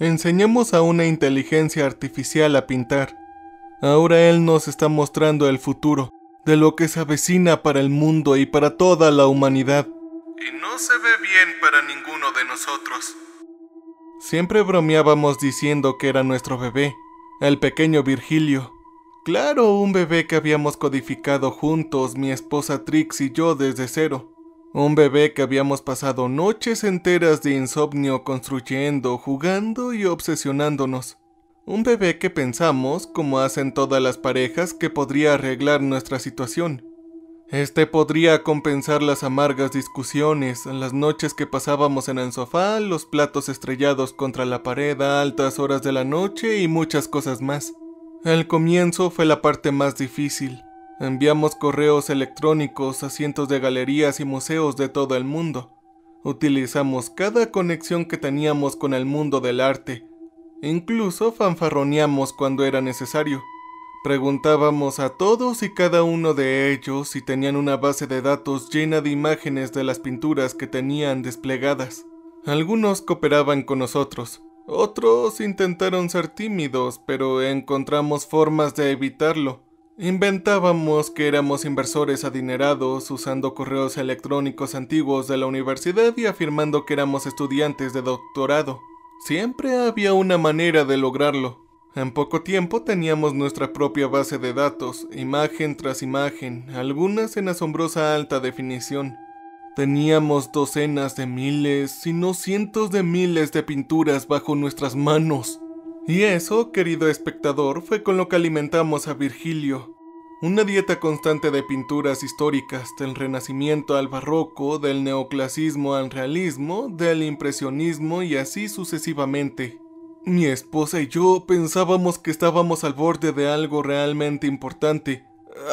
Enseñamos a una inteligencia artificial a pintar. Ahora él nos está mostrando el futuro, de lo que se avecina para el mundo y para toda la humanidad. Y no se ve bien para ninguno de nosotros. Siempre bromeábamos diciendo que era nuestro bebé, el pequeño Virgilio. Claro, un bebé que habíamos codificado juntos, mi esposa Trix y yo desde cero. Un bebé que habíamos pasado noches enteras de insomnio construyendo, jugando y obsesionándonos. Un bebé que pensamos, como hacen todas las parejas, que podría arreglar nuestra situación. Este podría compensar las amargas discusiones, las noches que pasábamos en el sofá, los platos estrellados contra la pared a altas horas de la noche y muchas cosas más. El comienzo fue la parte más difícil. Enviamos correos electrónicos a cientos de galerías y museos de todo el mundo. Utilizamos cada conexión que teníamos con el mundo del arte. Incluso fanfarroneamos cuando era necesario. Preguntábamos a todos y cada uno de ellos si tenían una base de datos llena de imágenes de las pinturas que tenían desplegadas. Algunos cooperaban con nosotros, otros intentaron ser tímidos, pero encontramos formas de evitarlo. Inventábamos que éramos inversores adinerados usando correos electrónicos antiguos de la universidad y afirmando que éramos estudiantes de doctorado. Siempre había una manera de lograrlo. En poco tiempo teníamos nuestra propia base de datos, imagen tras imagen, algunas en asombrosa alta definición. Teníamos docenas de miles, si no cientos de miles de pinturas bajo nuestras manos. Y eso, querido espectador, fue con lo que alimentamos a Virgilio. Una dieta constante de pinturas históricas, del Renacimiento al Barroco, del Neoclasismo al Realismo, del Impresionismo y así sucesivamente. Mi esposa y yo pensábamos que estábamos al borde de algo realmente importante,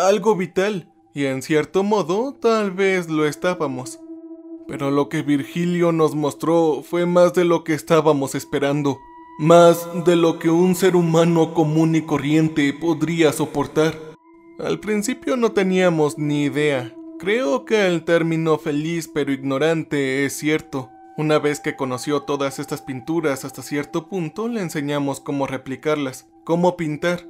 algo vital, y en cierto modo tal vez lo estábamos. Pero lo que Virgilio nos mostró fue más de lo que estábamos esperando más de lo que un ser humano común y corriente podría soportar. Al principio no teníamos ni idea. Creo que el término feliz pero ignorante es cierto. Una vez que conoció todas estas pinturas hasta cierto punto, le enseñamos cómo replicarlas, cómo pintar.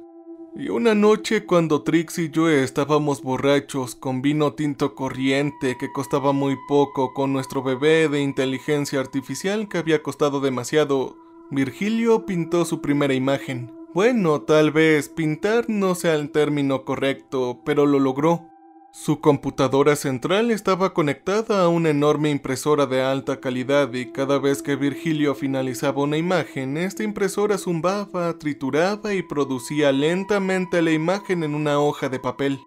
Y una noche cuando Trix y yo estábamos borrachos con vino tinto corriente que costaba muy poco con nuestro bebé de inteligencia artificial que había costado demasiado, Virgilio pintó su primera imagen. Bueno, tal vez pintar no sea el término correcto, pero lo logró. Su computadora central estaba conectada a una enorme impresora de alta calidad y cada vez que Virgilio finalizaba una imagen, esta impresora zumbaba, trituraba y producía lentamente la imagen en una hoja de papel.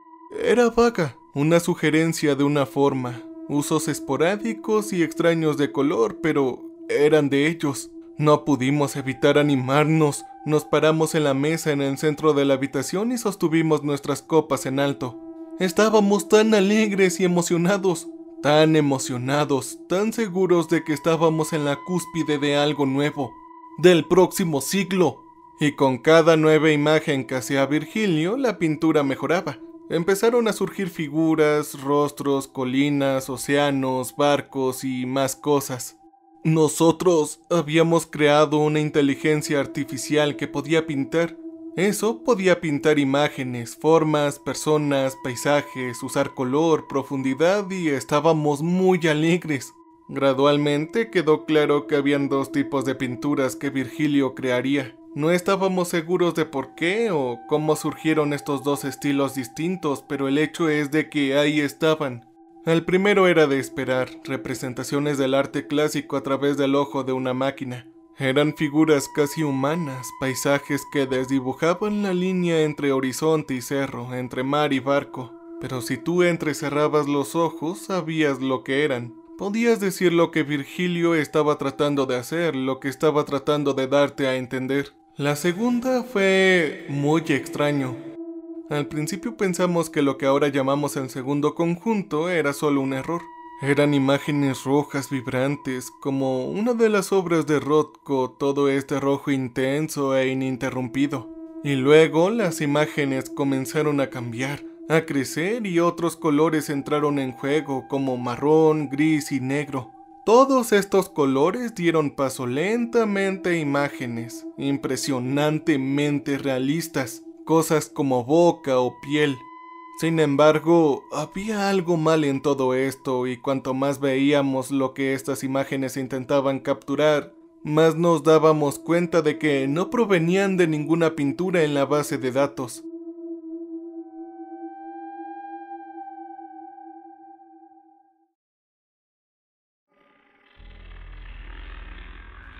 Era vaga, una sugerencia de una forma, usos esporádicos y extraños de color, pero eran de ellos. No pudimos evitar animarnos. Nos paramos en la mesa en el centro de la habitación y sostuvimos nuestras copas en alto. Estábamos tan alegres y emocionados, tan emocionados, tan seguros de que estábamos en la cúspide de algo nuevo, del próximo siglo. Y con cada nueva imagen que hacía Virgilio, la pintura mejoraba. Empezaron a surgir figuras, rostros, colinas, océanos, barcos y más cosas. Nosotros habíamos creado una inteligencia artificial que podía pintar. Eso podía pintar imágenes, formas, personas, paisajes, usar color, profundidad y estábamos muy alegres. Gradualmente quedó claro que habían dos tipos de pinturas que Virgilio crearía. No estábamos seguros de por qué o cómo surgieron estos dos estilos distintos, pero el hecho es de que ahí estaban, el primero era de esperar, representaciones del arte clásico a través del ojo de una máquina. Eran figuras casi humanas, paisajes que desdibujaban la línea entre horizonte y cerro, entre mar y barco. Pero si tú entrecerrabas los ojos, sabías lo que eran. Podías decir lo que Virgilio estaba tratando de hacer, lo que estaba tratando de darte a entender. La segunda fue muy extraño. Al principio pensamos que lo que ahora llamamos el segundo conjunto era solo un error. Eran imágenes rojas vibrantes, como una de las obras de Rothko, todo este rojo intenso e ininterrumpido. Y luego las imágenes comenzaron a cambiar, a crecer y otros colores entraron en juego, como marrón, gris y negro. Todos estos colores dieron paso lentamente a imágenes, impresionantemente realistas, cosas como boca o piel. Sin embargo, había algo mal en todo esto y cuanto más veíamos lo que estas imágenes intentaban capturar, más nos dábamos cuenta de que no provenían de ninguna pintura en la base de datos.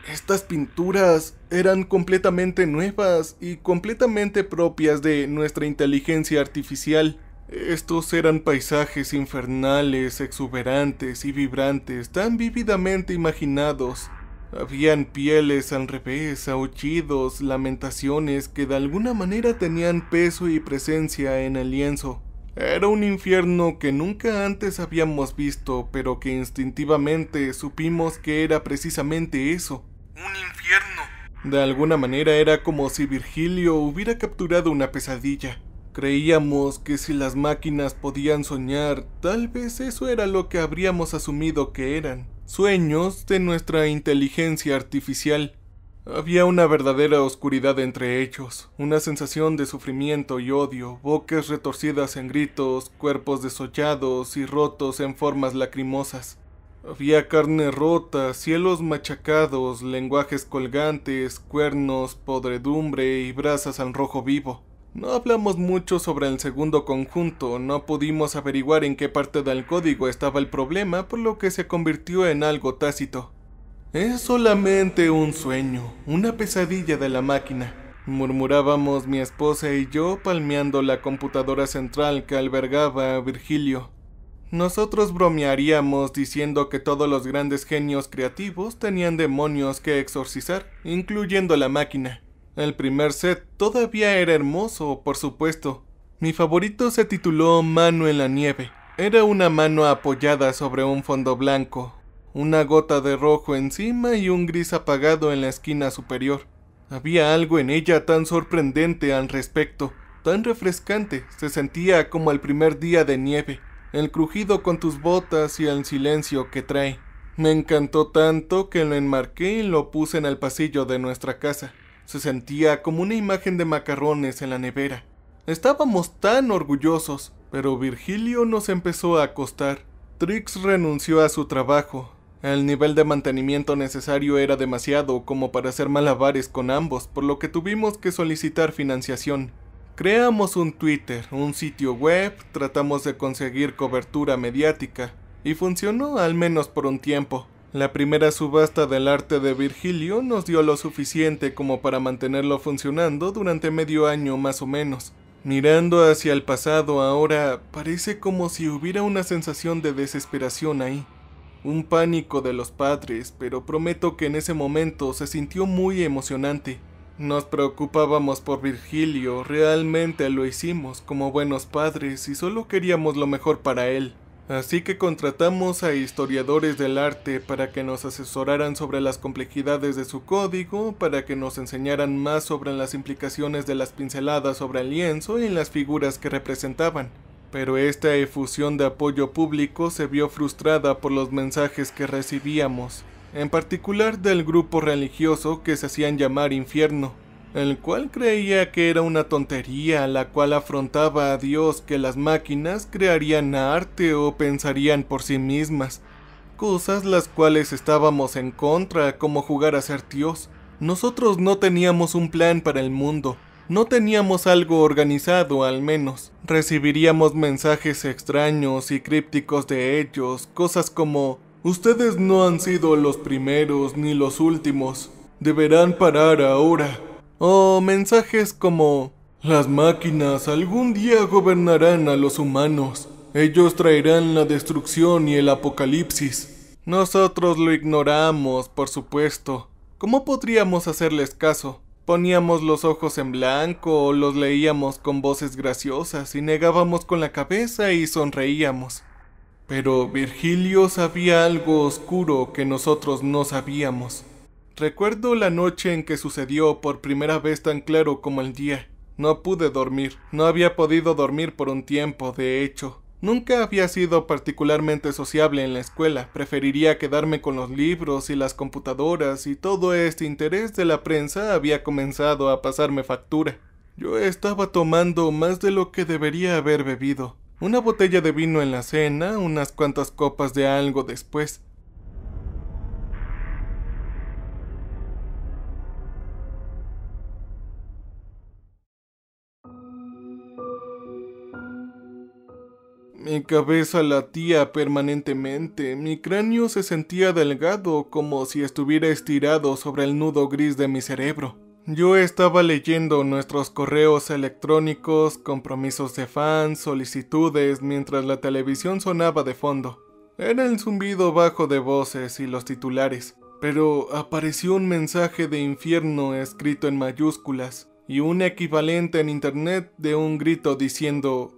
Estas pinturas eran completamente nuevas y completamente propias de nuestra inteligencia artificial. Estos eran paisajes infernales, exuberantes y vibrantes, tan vívidamente imaginados. Habían pieles al revés, aullidos, lamentaciones que de alguna manera tenían peso y presencia en el lienzo. Era un infierno que nunca antes habíamos visto, pero que instintivamente supimos que era precisamente eso, un infierno. De alguna manera era como si Virgilio hubiera capturado una pesadilla. Creíamos que si las máquinas podían soñar, tal vez eso era lo que habríamos asumido que eran, sueños de nuestra inteligencia artificial. Había una verdadera oscuridad entre ellos, una sensación de sufrimiento y odio, bocas retorcidas en gritos, cuerpos desollados y rotos en formas lacrimosas. Había carne rota, cielos machacados, lenguajes colgantes, cuernos, podredumbre y brasas al rojo vivo. No hablamos mucho sobre el segundo conjunto, no pudimos averiguar en qué parte del código estaba el problema, por lo que se convirtió en algo tácito. Es solamente un sueño, una pesadilla de la máquina, murmurábamos mi esposa y yo palmeando la computadora central que albergaba a Virgilio. Nosotros bromearíamos diciendo que todos los grandes genios creativos tenían demonios que exorcizar, incluyendo la máquina. El primer set todavía era hermoso, por supuesto. Mi favorito se tituló Mano en la nieve. Era una mano apoyada sobre un fondo blanco, una gota de rojo encima y un gris apagado en la esquina superior. Había algo en ella tan sorprendente al respecto, tan refrescante, se sentía como el primer día de nieve el crujido con tus botas y el silencio que trae. Me encantó tanto que lo enmarqué y lo puse en el pasillo de nuestra casa. Se sentía como una imagen de macarrones en la nevera. Estábamos tan orgullosos, pero Virgilio nos empezó a acostar. Trix renunció a su trabajo. El nivel de mantenimiento necesario era demasiado como para hacer malabares con ambos, por lo que tuvimos que solicitar financiación. Creamos un Twitter, un sitio web, tratamos de conseguir cobertura mediática, y funcionó al menos por un tiempo. La primera subasta del arte de Virgilio nos dio lo suficiente como para mantenerlo funcionando durante medio año más o menos. Mirando hacia el pasado ahora, parece como si hubiera una sensación de desesperación ahí. Un pánico de los padres, pero prometo que en ese momento se sintió muy emocionante. Nos preocupábamos por Virgilio, realmente lo hicimos como buenos padres y solo queríamos lo mejor para él. Así que contratamos a historiadores del arte para que nos asesoraran sobre las complejidades de su código, para que nos enseñaran más sobre las implicaciones de las pinceladas sobre el lienzo y en las figuras que representaban. Pero esta efusión de apoyo público se vio frustrada por los mensajes que recibíamos, en particular del grupo religioso que se hacían llamar infierno, el cual creía que era una tontería la cual afrontaba a Dios que las máquinas crearían arte o pensarían por sí mismas, cosas las cuales estábamos en contra como jugar a ser Dios. Nosotros no teníamos un plan para el mundo, no teníamos algo organizado al menos. Recibiríamos mensajes extraños y crípticos de ellos, cosas como Ustedes no han sido los primeros ni los últimos. Deberán parar ahora. O oh, mensajes como, las máquinas algún día gobernarán a los humanos. Ellos traerán la destrucción y el apocalipsis. Nosotros lo ignoramos, por supuesto. ¿Cómo podríamos hacerles caso? Poníamos los ojos en blanco o los leíamos con voces graciosas y negábamos con la cabeza y sonreíamos. Pero Virgilio sabía algo oscuro que nosotros no sabíamos. Recuerdo la noche en que sucedió por primera vez tan claro como el día. No pude dormir, no había podido dormir por un tiempo, de hecho. Nunca había sido particularmente sociable en la escuela, preferiría quedarme con los libros y las computadoras y todo este interés de la prensa había comenzado a pasarme factura. Yo estaba tomando más de lo que debería haber bebido una botella de vino en la cena, unas cuantas copas de algo después. Mi cabeza latía permanentemente, mi cráneo se sentía delgado como si estuviera estirado sobre el nudo gris de mi cerebro. Yo estaba leyendo nuestros correos electrónicos, compromisos de fans, solicitudes, mientras la televisión sonaba de fondo. Era el zumbido bajo de voces y los titulares, pero apareció un mensaje de infierno escrito en mayúsculas y un equivalente en internet de un grito diciendo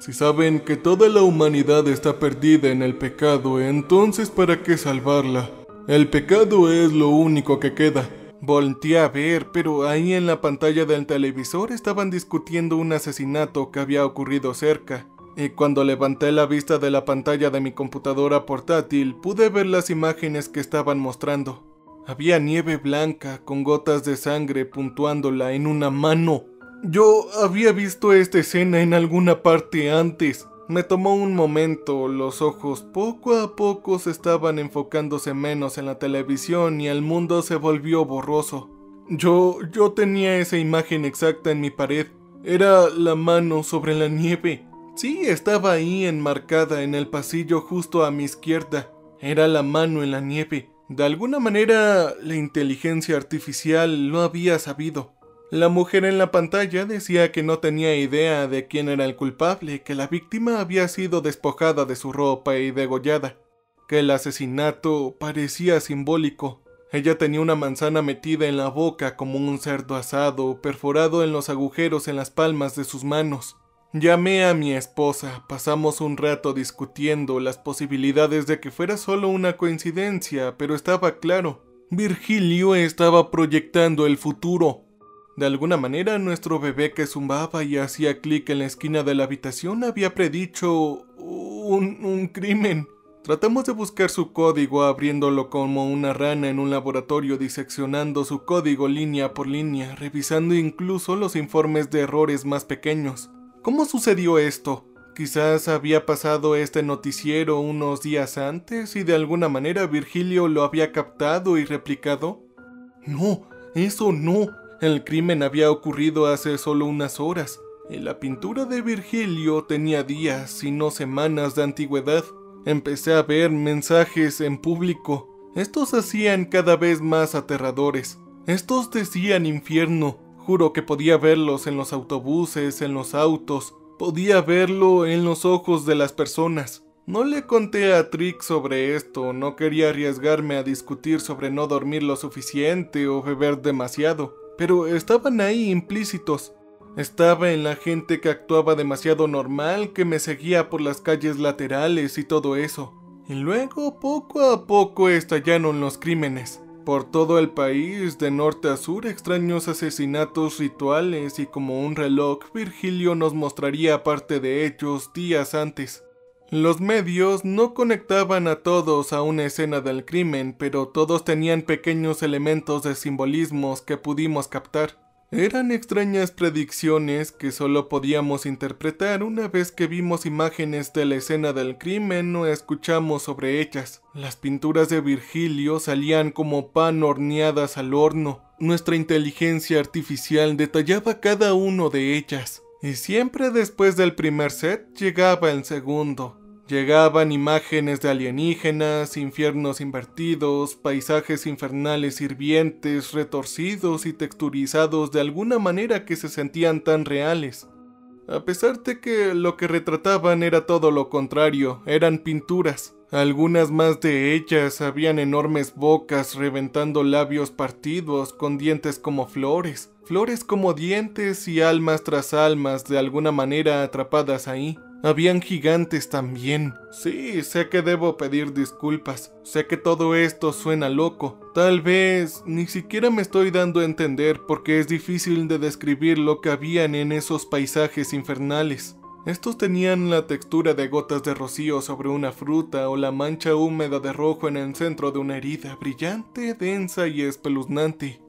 si saben que toda la humanidad está perdida en el pecado, entonces ¿para qué salvarla? El pecado es lo único que queda. Volteé a ver, pero ahí en la pantalla del televisor estaban discutiendo un asesinato que había ocurrido cerca, y cuando levanté la vista de la pantalla de mi computadora portátil pude ver las imágenes que estaban mostrando. Había nieve blanca con gotas de sangre puntuándola en una mano. Yo había visto esta escena en alguna parte antes. Me tomó un momento, los ojos poco a poco se estaban enfocándose menos en la televisión y el mundo se volvió borroso. Yo, yo tenía esa imagen exacta en mi pared. Era la mano sobre la nieve. Sí, estaba ahí enmarcada en el pasillo justo a mi izquierda. Era la mano en la nieve. De alguna manera, la inteligencia artificial lo había sabido. La mujer en la pantalla decía que no tenía idea de quién era el culpable, que la víctima había sido despojada de su ropa y degollada, que el asesinato parecía simbólico. Ella tenía una manzana metida en la boca como un cerdo asado, perforado en los agujeros en las palmas de sus manos. Llamé a mi esposa, pasamos un rato discutiendo las posibilidades de que fuera solo una coincidencia, pero estaba claro, Virgilio estaba proyectando el futuro. De alguna manera, nuestro bebé que zumbaba y hacía clic en la esquina de la habitación había predicho... un, un crimen. Tratamos de buscar su código abriéndolo como una rana en un laboratorio, diseccionando su código línea por línea, revisando incluso los informes de errores más pequeños. ¿Cómo sucedió esto? Quizás había pasado este noticiero unos días antes y de alguna manera Virgilio lo había captado y replicado. No, eso no, el crimen había ocurrido hace solo unas horas, y la pintura de Virgilio tenía días, si no semanas de antigüedad. Empecé a ver mensajes en público. Estos hacían cada vez más aterradores. Estos decían infierno. Juro que podía verlos en los autobuses, en los autos. Podía verlo en los ojos de las personas. No le conté a Trick sobre esto, no quería arriesgarme a discutir sobre no dormir lo suficiente o beber demasiado pero estaban ahí implícitos. Estaba en la gente que actuaba demasiado normal, que me seguía por las calles laterales y todo eso. Y luego poco a poco estallaron los crímenes. Por todo el país, de norte a sur, extraños asesinatos rituales y como un reloj, Virgilio nos mostraría parte de ellos días antes. Los medios no conectaban a todos a una escena del crimen, pero todos tenían pequeños elementos de simbolismos que pudimos captar. Eran extrañas predicciones que solo podíamos interpretar una vez que vimos imágenes de la escena del crimen o escuchamos sobre ellas. Las pinturas de Virgilio salían como pan horneadas al horno. Nuestra inteligencia artificial detallaba cada uno de ellas. Y siempre después del primer set llegaba el segundo. Llegaban imágenes de alienígenas, infiernos invertidos, paisajes infernales hirvientes, retorcidos y texturizados de alguna manera que se sentían tan reales. A pesar de que lo que retrataban era todo lo contrario, eran pinturas. Algunas más de ellas habían enormes bocas reventando labios partidos con dientes como flores flores como dientes y almas tras almas de alguna manera atrapadas ahí. Habían gigantes también. Sí, sé que debo pedir disculpas, sé que todo esto suena loco. Tal vez ni siquiera me estoy dando a entender porque es difícil de describir lo que habían en esos paisajes infernales. Estos tenían la textura de gotas de rocío sobre una fruta o la mancha húmeda de rojo en el centro de una herida brillante, densa y espeluznante.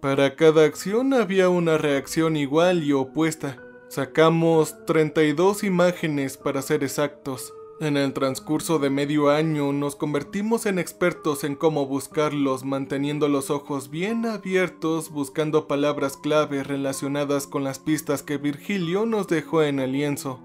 Para cada acción había una reacción igual y opuesta. Sacamos 32 imágenes para ser exactos. En el transcurso de medio año nos convertimos en expertos en cómo buscarlos manteniendo los ojos bien abiertos buscando palabras clave relacionadas con las pistas que Virgilio nos dejó en el lienzo.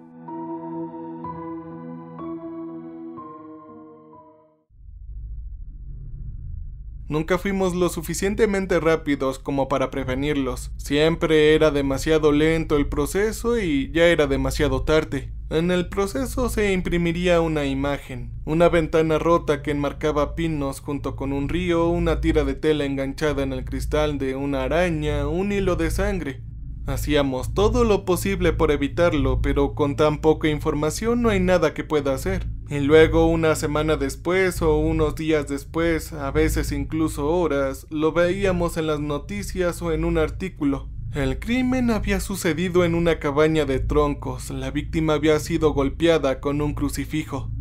Nunca fuimos lo suficientemente rápidos como para prevenirlos. Siempre era demasiado lento el proceso y ya era demasiado tarde. En el proceso se imprimiría una imagen, una ventana rota que enmarcaba pinos junto con un río, una tira de tela enganchada en el cristal de una araña, un hilo de sangre. Hacíamos todo lo posible por evitarlo, pero con tan poca información no hay nada que pueda hacer. Y luego una semana después o unos días después, a veces incluso horas, lo veíamos en las noticias o en un artículo. El crimen había sucedido en una cabaña de troncos, la víctima había sido golpeada con un crucifijo.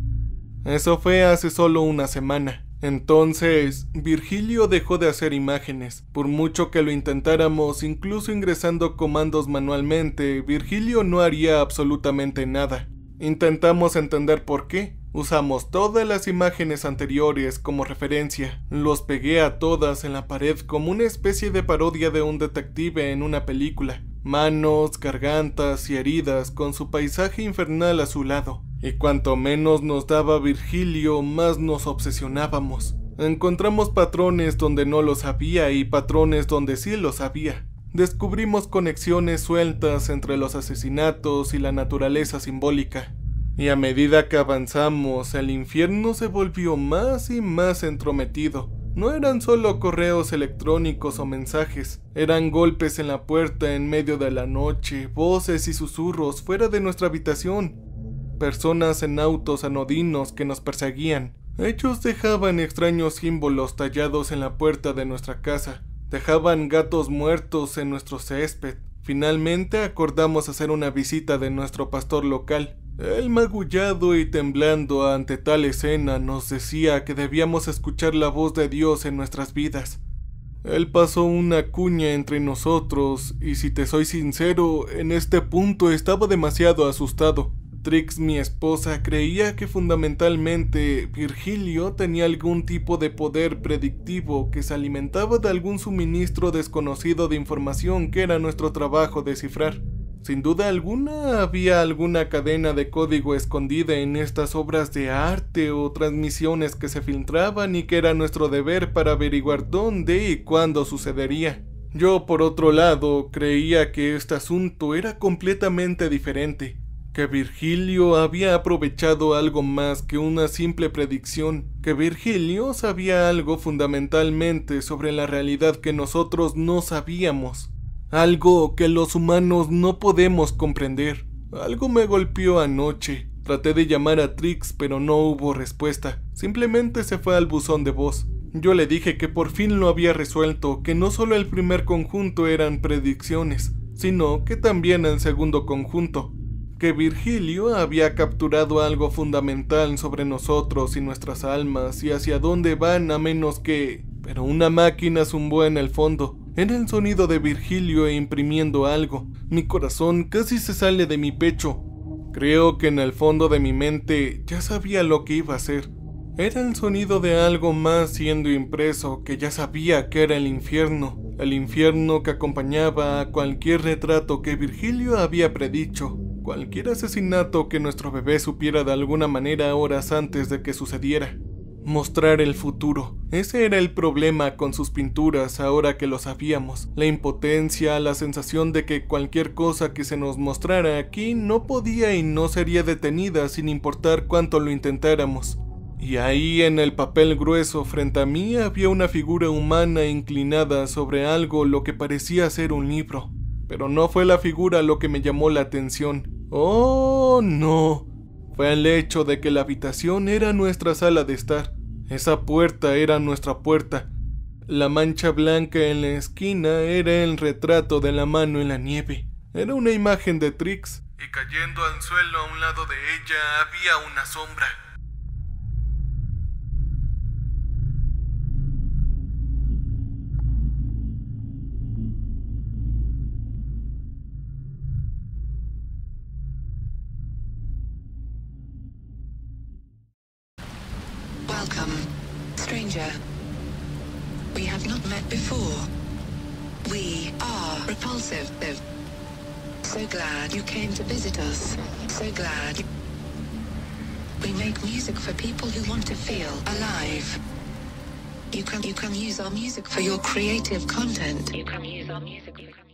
Eso fue hace solo una semana. Entonces, Virgilio dejó de hacer imágenes. Por mucho que lo intentáramos, incluso ingresando comandos manualmente, Virgilio no haría absolutamente nada. Intentamos entender por qué, Usamos todas las imágenes anteriores como referencia. Los pegué a todas en la pared como una especie de parodia de un detective en una película. Manos, gargantas y heridas con su paisaje infernal a su lado. Y cuanto menos nos daba Virgilio, más nos obsesionábamos. Encontramos patrones donde no los había y patrones donde sí los había. Descubrimos conexiones sueltas entre los asesinatos y la naturaleza simbólica y a medida que avanzamos el infierno se volvió más y más entrometido. No eran solo correos electrónicos o mensajes, eran golpes en la puerta en medio de la noche, voces y susurros fuera de nuestra habitación, personas en autos anodinos que nos perseguían. Ellos dejaban extraños símbolos tallados en la puerta de nuestra casa, dejaban gatos muertos en nuestro césped. Finalmente acordamos hacer una visita de nuestro pastor local, el magullado y temblando ante tal escena nos decía que debíamos escuchar la voz de Dios en nuestras vidas. Él pasó una cuña entre nosotros y si te soy sincero, en este punto estaba demasiado asustado. Trix, mi esposa, creía que fundamentalmente Virgilio tenía algún tipo de poder predictivo que se alimentaba de algún suministro desconocido de información que era nuestro trabajo descifrar. Sin duda alguna había alguna cadena de código escondida en estas obras de arte o transmisiones que se filtraban y que era nuestro deber para averiguar dónde y cuándo sucedería. Yo, por otro lado, creía que este asunto era completamente diferente, que Virgilio había aprovechado algo más que una simple predicción, que Virgilio sabía algo fundamentalmente sobre la realidad que nosotros no sabíamos algo que los humanos no podemos comprender. Algo me golpeó anoche. Traté de llamar a Trix, pero no hubo respuesta. Simplemente se fue al buzón de voz. Yo le dije que por fin lo había resuelto, que no solo el primer conjunto eran predicciones, sino que también el segundo conjunto, que Virgilio había capturado algo fundamental sobre nosotros y nuestras almas y hacia dónde van a menos que... Pero una máquina zumbó en el fondo. Era el sonido de Virgilio e imprimiendo algo. Mi corazón casi se sale de mi pecho. Creo que en el fondo de mi mente ya sabía lo que iba a ser Era el sonido de algo más siendo impreso que ya sabía que era el infierno, el infierno que acompañaba a cualquier retrato que Virgilio había predicho, cualquier asesinato que nuestro bebé supiera de alguna manera horas antes de que sucediera mostrar el futuro. Ese era el problema con sus pinturas ahora que lo sabíamos, la impotencia, la sensación de que cualquier cosa que se nos mostrara aquí no podía y no sería detenida sin importar cuánto lo intentáramos. Y ahí en el papel grueso frente a mí había una figura humana inclinada sobre algo lo que parecía ser un libro. Pero no fue la figura lo que me llamó la atención. ¡Oh, no! Fue el hecho de que la habitación era nuestra sala de estar. Esa puerta era nuestra puerta. La mancha blanca en la esquina era el retrato de la mano en la nieve. Era una imagen de Trix. Y cayendo al suelo a un lado de ella había una sombra. to visit us. So glad. We make music for people who want to feel alive. You can you can use our music for your creative content. You can use our music.